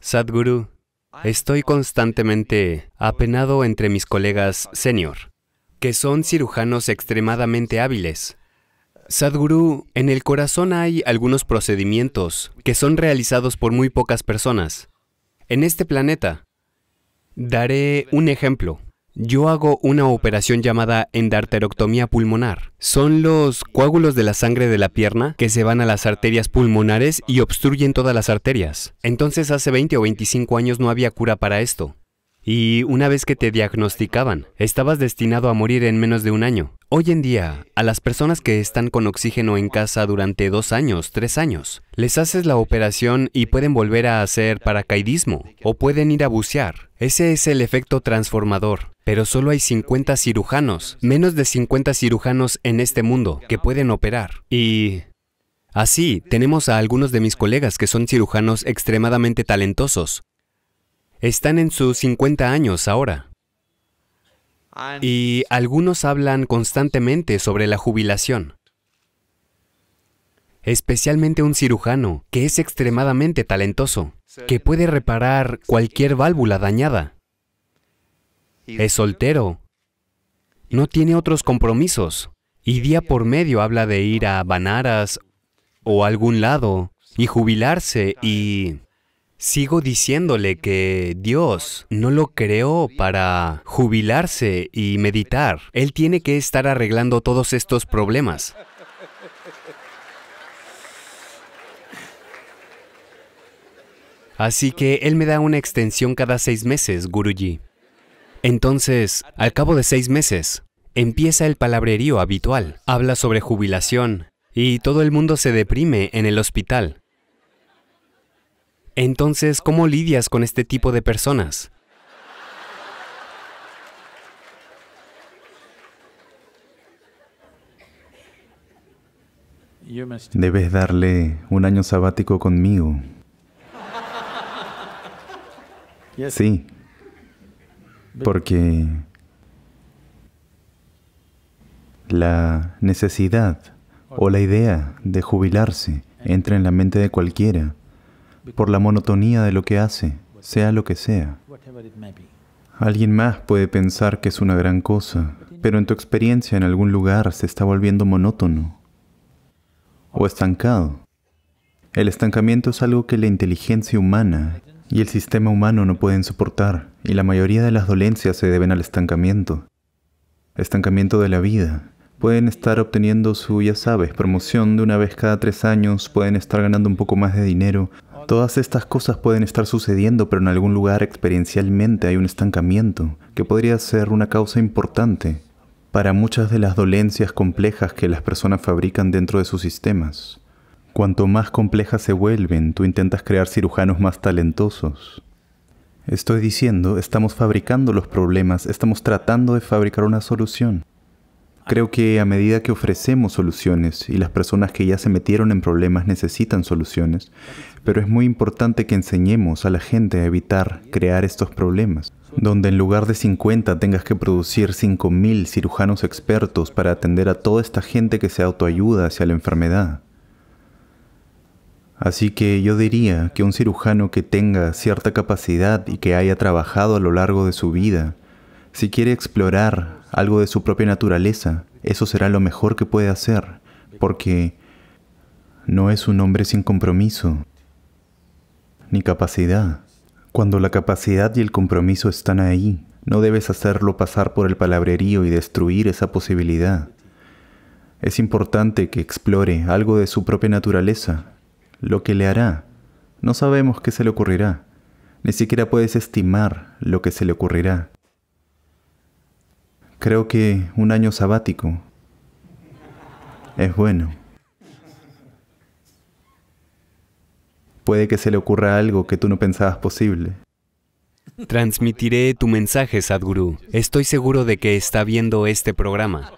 Sadhguru, estoy constantemente apenado entre mis colegas senior, que son cirujanos extremadamente hábiles. Sadhguru, en el corazón hay algunos procedimientos que son realizados por muy pocas personas en este planeta. Daré un ejemplo yo hago una operación llamada endarterectomía pulmonar. Son los coágulos de la sangre de la pierna que se van a las arterias pulmonares y obstruyen todas las arterias. Entonces hace 20 o 25 años no había cura para esto. Y una vez que te diagnosticaban, estabas destinado a morir en menos de un año. Hoy en día, a las personas que están con oxígeno en casa durante dos años, tres años, les haces la operación y pueden volver a hacer paracaidismo o pueden ir a bucear. Ese es el efecto transformador. Pero solo hay 50 cirujanos, menos de 50 cirujanos en este mundo que pueden operar. Y Así, tenemos a algunos de mis colegas que son cirujanos extremadamente talentosos, están en sus 50 años ahora. Y algunos hablan constantemente sobre la jubilación. Especialmente un cirujano que es extremadamente talentoso, que puede reparar cualquier válvula dañada. Es soltero, no tiene otros compromisos y día por medio habla de ir a Banaras o algún lado y jubilarse y Sigo diciéndole que Dios no lo creó para jubilarse y meditar. Él tiene que estar arreglando todos estos problemas. Así que Él me da una extensión cada seis meses, Guruji. Entonces, al cabo de seis meses, empieza el palabrerío habitual. Habla sobre jubilación y todo el mundo se deprime en el hospital. Entonces, ¿cómo lidias con este tipo de personas? Debes darle un año sabático conmigo. Sí, porque la necesidad o la idea de jubilarse entra en la mente de cualquiera por la monotonía de lo que hace, sea lo que sea. Alguien más puede pensar que es una gran cosa, pero en tu experiencia en algún lugar se está volviendo monótono o estancado. El estancamiento es algo que la inteligencia humana y el sistema humano no pueden soportar, y la mayoría de las dolencias se deben al estancamiento. Estancamiento de la vida. Pueden estar obteniendo su, ya sabes, promoción de una vez cada tres años, pueden estar ganando un poco más de dinero, Todas estas cosas pueden estar sucediendo, pero en algún lugar experiencialmente hay un estancamiento, que podría ser una causa importante para muchas de las dolencias complejas que las personas fabrican dentro de sus sistemas. Cuanto más complejas se vuelven, tú intentas crear cirujanos más talentosos. Estoy diciendo, estamos fabricando los problemas, estamos tratando de fabricar una solución. Creo que a medida que ofrecemos soluciones y las personas que ya se metieron en problemas necesitan soluciones, pero es muy importante que enseñemos a la gente a evitar crear estos problemas, donde en lugar de 50 tengas que producir 5.000 cirujanos expertos para atender a toda esta gente que se autoayuda hacia la enfermedad. Así que yo diría que un cirujano que tenga cierta capacidad y que haya trabajado a lo largo de su vida, si quiere explorar algo de su propia naturaleza, eso será lo mejor que puede hacer, porque no es un hombre sin compromiso ni capacidad. Cuando la capacidad y el compromiso están ahí, no debes hacerlo pasar por el palabrerío y destruir esa posibilidad. Es importante que explore algo de su propia naturaleza, lo que le hará. No sabemos qué se le ocurrirá, ni siquiera puedes estimar lo que se le ocurrirá. Creo que un año sabático es bueno. Puede que se le ocurra algo que tú no pensabas posible. Transmitiré tu mensaje, Sadhguru. Estoy seguro de que está viendo este programa.